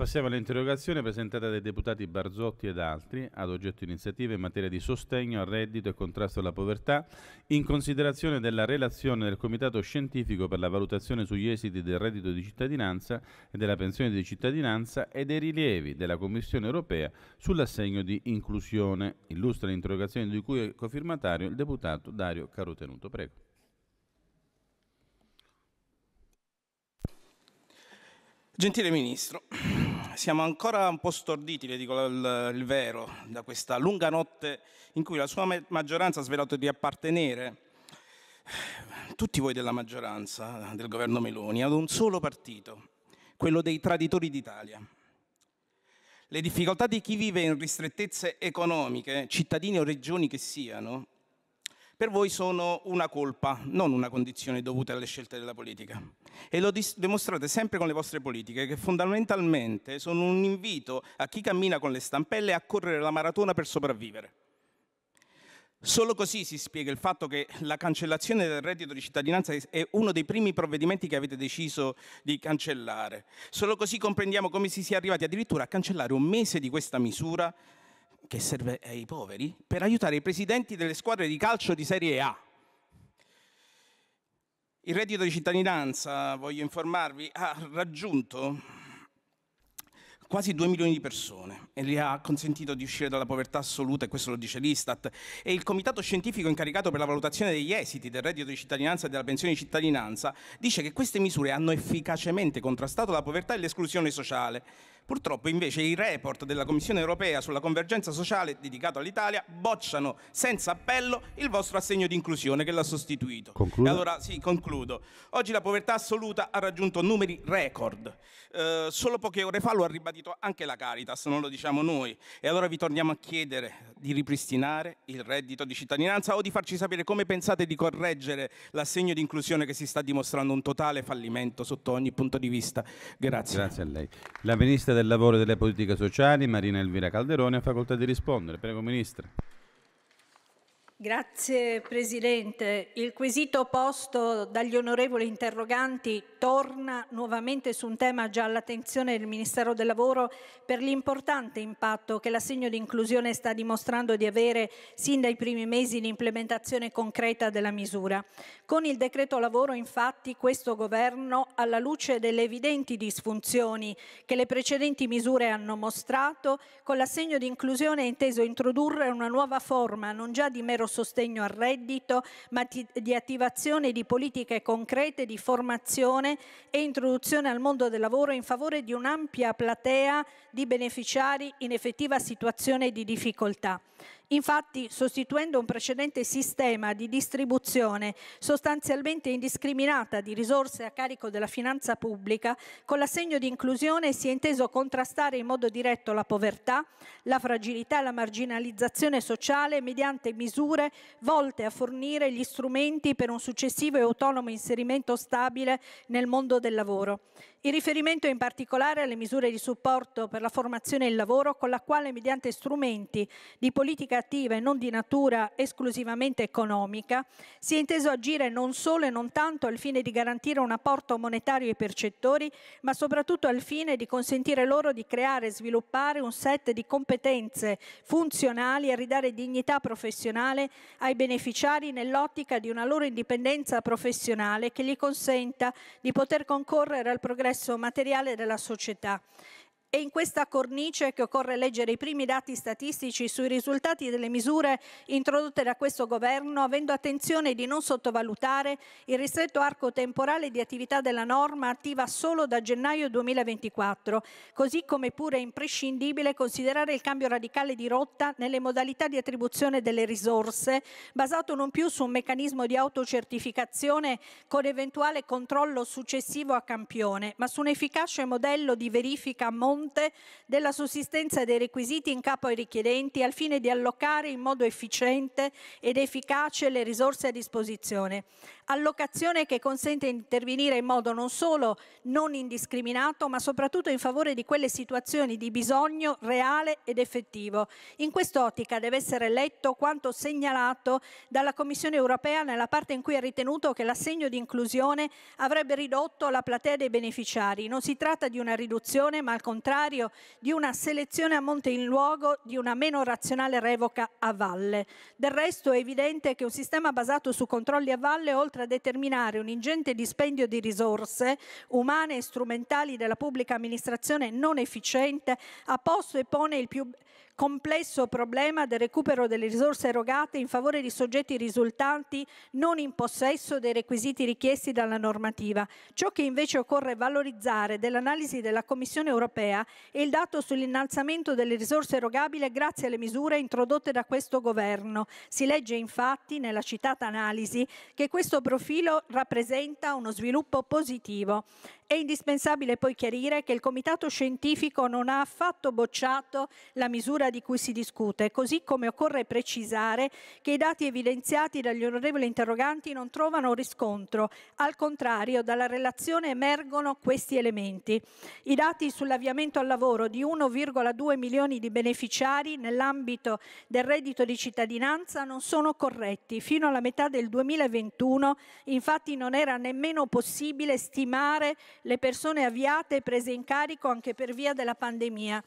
Passiamo all'interrogazione presentata dai deputati Barzotti ed altri ad oggetto iniziative in materia di sostegno al reddito e contrasto alla povertà in considerazione della relazione del Comitato Scientifico per la valutazione sugli esiti del reddito di cittadinanza e della pensione di cittadinanza e dei rilievi della Commissione europea sull'assegno di inclusione. Illustra l'interrogazione di cui è cofirmatario il deputato Dario Carotenuto. Prego. Gentile Ministro, siamo ancora un po' storditi, le dico il, il vero, da questa lunga notte in cui la sua maggioranza ha svelato di appartenere, tutti voi della maggioranza, del governo Meloni, ad un solo partito, quello dei traditori d'Italia. Le difficoltà di chi vive in ristrettezze economiche, cittadini o regioni che siano, per voi sono una colpa, non una condizione dovuta alle scelte della politica. E lo dimostrate sempre con le vostre politiche, che fondamentalmente sono un invito a chi cammina con le stampelle a correre la maratona per sopravvivere. Solo così si spiega il fatto che la cancellazione del reddito di cittadinanza è uno dei primi provvedimenti che avete deciso di cancellare. Solo così comprendiamo come si sia arrivati addirittura a cancellare un mese di questa misura che serve ai poveri, per aiutare i presidenti delle squadre di calcio di Serie A. Il reddito di cittadinanza, voglio informarvi, ha raggiunto quasi 2 milioni di persone e gli ha consentito di uscire dalla povertà assoluta, e questo lo dice l'Istat, e il comitato scientifico incaricato per la valutazione degli esiti del reddito di cittadinanza e della pensione di cittadinanza dice che queste misure hanno efficacemente contrastato la povertà e l'esclusione sociale Purtroppo invece i report della Commissione europea sulla convergenza sociale dedicato all'Italia bocciano senza appello il vostro assegno di inclusione che l'ha sostituito. Concludo. E allora sì, concludo. Oggi la povertà assoluta ha raggiunto numeri record. Eh, solo poche ore fa lo ha ribadito anche la Caritas, non lo diciamo noi. E allora vi torniamo a chiedere di ripristinare il reddito di cittadinanza o di farci sapere come pensate di correggere l'assegno di inclusione che si sta dimostrando un totale fallimento sotto ogni punto di vista. Grazie. Grazie a lei. La ministra del Lavoro e delle Politiche Sociali, Marina Elvira Calderone, ha facoltà di rispondere. Prego, Ministra. Grazie Presidente. Il quesito posto dagli onorevoli interroganti torna nuovamente su un tema già all'attenzione del Ministero del Lavoro per l'importante impatto che l'assegno di inclusione sta dimostrando di avere sin dai primi mesi di implementazione concreta della misura. Con il decreto lavoro infatti questo governo, alla luce delle evidenti disfunzioni che le precedenti misure hanno mostrato, con l'assegno di inclusione ha inteso introdurre una nuova forma non già di mero sostegno al reddito, ma di attivazione di politiche concrete di formazione e introduzione al mondo del lavoro in favore di un'ampia platea di beneficiari in effettiva situazione di difficoltà. Infatti, sostituendo un precedente sistema di distribuzione sostanzialmente indiscriminata di risorse a carico della finanza pubblica, con l'assegno di inclusione si è inteso contrastare in modo diretto la povertà, la fragilità e la marginalizzazione sociale mediante misure volte a fornire gli strumenti per un successivo e autonomo inserimento stabile nel mondo del lavoro. Il riferimento in particolare alle misure di supporto per la formazione e il lavoro, con la quale mediante strumenti di politica creativa e non di natura esclusivamente economica, si è inteso agire non solo e non tanto al fine di garantire un apporto monetario ai percettori, ma soprattutto al fine di consentire loro di creare e sviluppare un set di competenze funzionali e ridare dignità professionale ai beneficiari nell'ottica di una loro indipendenza professionale che gli consenta di poter concorrere al progresso materiale della società. È in questa cornice che occorre leggere i primi dati statistici sui risultati delle misure introdotte da questo governo, avendo attenzione di non sottovalutare il ristretto arco temporale di attività della norma attiva solo da gennaio 2024, così come pure è imprescindibile considerare il cambio radicale di rotta nelle modalità di attribuzione delle risorse, basato non più su un meccanismo di autocertificazione con eventuale controllo successivo a campione, ma su un efficace modello di verifica a monte della sussistenza dei requisiti in capo ai richiedenti al fine di allocare in modo efficiente ed efficace le risorse a disposizione. Allocazione che consente di intervenire in modo non solo non indiscriminato, ma soprattutto in favore di quelle situazioni di bisogno reale ed effettivo. In quest'ottica deve essere letto quanto segnalato dalla Commissione europea nella parte in cui ha ritenuto che l'assegno di inclusione avrebbe ridotto la platea dei beneficiari. Non si tratta di una riduzione, ma al contrario contrario di una selezione a monte in luogo di una meno razionale revoca a valle. Del resto è evidente che un sistema basato su controlli a valle, oltre a determinare un ingente dispendio di risorse umane e strumentali della pubblica amministrazione non efficiente, ha posto e pone il più complesso problema del recupero delle risorse erogate in favore di soggetti risultanti non in possesso dei requisiti richiesti dalla normativa. Ciò che invece occorre valorizzare dell'analisi della Commissione europea è il dato sull'innalzamento delle risorse erogabili grazie alle misure introdotte da questo governo. Si legge infatti nella citata analisi che questo profilo rappresenta uno sviluppo positivo. È indispensabile poi chiarire che il comitato scientifico non ha affatto bocciato la misura di cui si discute, così come occorre precisare che i dati evidenziati dagli onorevoli interroganti non trovano riscontro. Al contrario, dalla relazione emergono questi elementi. I dati sull'avviamento al lavoro di 1,2 milioni di beneficiari nell'ambito del reddito di cittadinanza non sono corretti. Fino alla metà del 2021 infatti non era nemmeno possibile stimare le persone avviate e prese in carico anche per via della pandemia.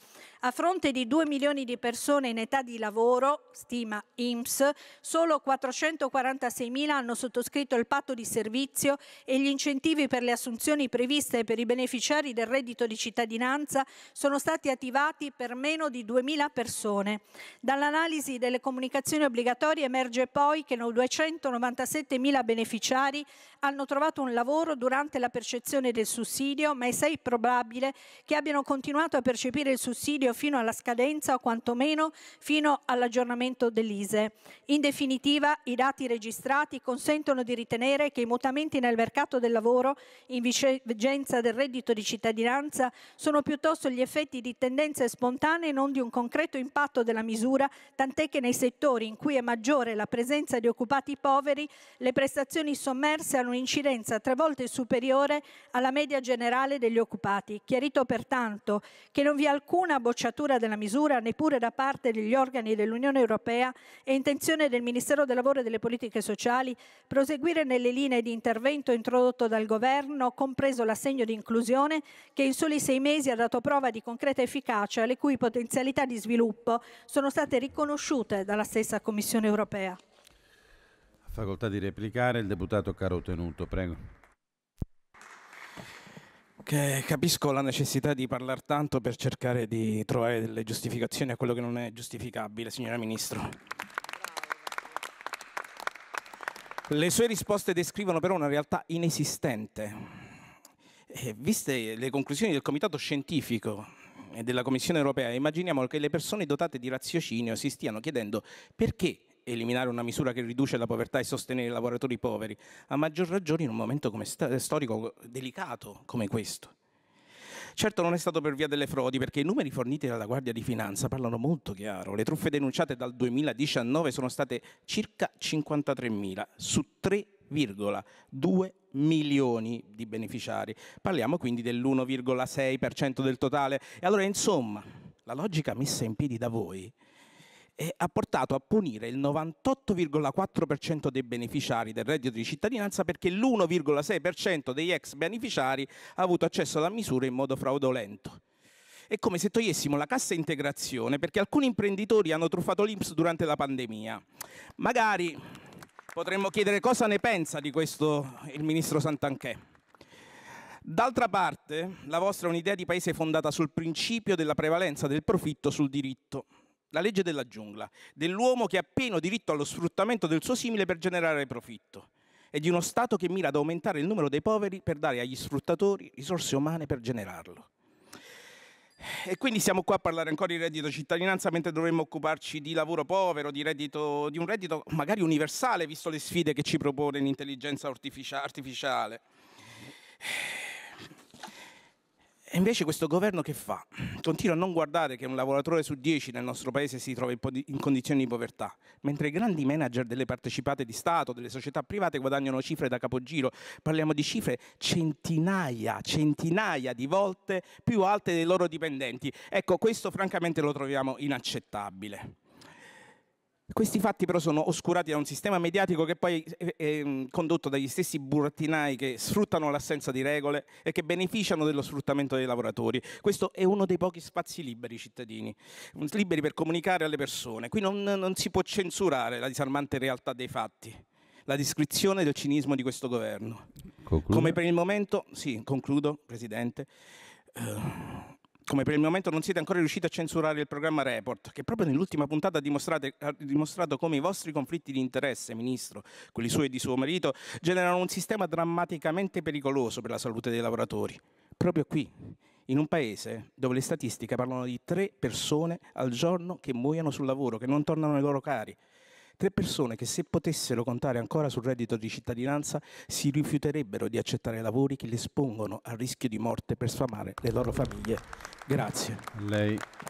A fronte di 2 milioni di persone in età di lavoro, stima IMSS, solo 446 mila hanno sottoscritto il patto di servizio e gli incentivi per le assunzioni previste per i beneficiari del reddito di cittadinanza sono stati attivati per meno di 2 mila persone. Dall'analisi delle comunicazioni obbligatorie emerge poi che 297 mila beneficiari hanno trovato un lavoro durante la percezione del sussidio sussidio, ma è assai probabile che abbiano continuato a percepire il sussidio fino alla scadenza o quantomeno fino all'aggiornamento dell'ISE. In definitiva, i dati registrati consentono di ritenere che i mutamenti nel mercato del lavoro in vigenza del reddito di cittadinanza sono piuttosto gli effetti di tendenze spontanee e non di un concreto impatto della misura, tant'è che nei settori in cui è maggiore la presenza di occupati poveri, le prestazioni sommerse hanno un'incidenza tre volte superiore alla media media generale degli occupati. Chiarito pertanto che non vi è alcuna bocciatura della misura, neppure da parte degli organi dell'Unione Europea, è intenzione del Ministero del Lavoro e delle Politiche Sociali proseguire nelle linee di intervento introdotto dal Governo, compreso l'assegno di inclusione, che in soli sei mesi ha dato prova di concreta efficacia, le cui potenzialità di sviluppo sono state riconosciute dalla stessa Commissione europea. Facoltà di replicare il deputato Caro Tenuto, prego che capisco la necessità di parlare tanto per cercare di trovare delle giustificazioni a quello che non è giustificabile, signora Ministro. Le sue risposte descrivono però una realtà inesistente. E viste le conclusioni del Comitato Scientifico e della Commissione Europea, immaginiamo che le persone dotate di raziocinio si stiano chiedendo perché eliminare una misura che riduce la povertà e sostenere i lavoratori poveri, a maggior ragione in un momento st eh, storico delicato come questo. Certo non è stato per via delle frodi, perché i numeri forniti dalla Guardia di Finanza parlano molto chiaro. Le truffe denunciate dal 2019 sono state circa 53.000 su 3,2 milioni di beneficiari. Parliamo quindi dell'1,6% del totale. E allora, insomma, la logica messa in piedi da voi e ha portato a punire il 98,4% dei beneficiari del reddito di cittadinanza perché l'1,6% degli ex beneficiari ha avuto accesso alla misura in modo fraudolento. È come se togliessimo la cassa integrazione perché alcuni imprenditori hanno truffato l'Inps durante la pandemia. Magari potremmo chiedere cosa ne pensa di questo il ministro Santanchè. D'altra parte, la vostra è un'idea di paese fondata sul principio della prevalenza del profitto sul diritto la legge della giungla, dell'uomo che ha pieno diritto allo sfruttamento del suo simile per generare profitto e di uno Stato che mira ad aumentare il numero dei poveri per dare agli sfruttatori risorse umane per generarlo. E quindi siamo qua a parlare ancora di reddito cittadinanza mentre dovremmo occuparci di lavoro povero, di, reddito, di un reddito magari universale, visto le sfide che ci propone l'intelligenza artificiale. E invece questo governo che fa? Continua a non guardare che un lavoratore su dieci nel nostro paese si trova in condizioni di povertà, mentre i grandi manager delle partecipate di Stato, delle società private guadagnano cifre da capogiro. Parliamo di cifre centinaia, centinaia di volte più alte dei loro dipendenti. Ecco, questo francamente lo troviamo inaccettabile. Questi fatti però sono oscurati da un sistema mediatico che poi è eh, eh, ehm, condotto dagli stessi burattinai che sfruttano l'assenza di regole e che beneficiano dello sfruttamento dei lavoratori. Questo è uno dei pochi spazi liberi cittadini, mm, liberi per comunicare alle persone. Qui non, non si può censurare la disarmante realtà dei fatti, la descrizione del cinismo di questo governo. Concludo. Come per il momento, sì, concludo Presidente. Uh come per il momento non siete ancora riusciti a censurare il programma Report, che proprio nell'ultima puntata ha dimostrato come i vostri conflitti di interesse, Ministro, quelli suoi e di suo marito, generano un sistema drammaticamente pericoloso per la salute dei lavoratori. Proprio qui, in un paese dove le statistiche parlano di tre persone al giorno che muoiono sul lavoro, che non tornano ai loro cari, Tre persone che se potessero contare ancora sul reddito di cittadinanza si rifiuterebbero di accettare lavori che le espongono al rischio di morte per sfamare le loro famiglie. Grazie.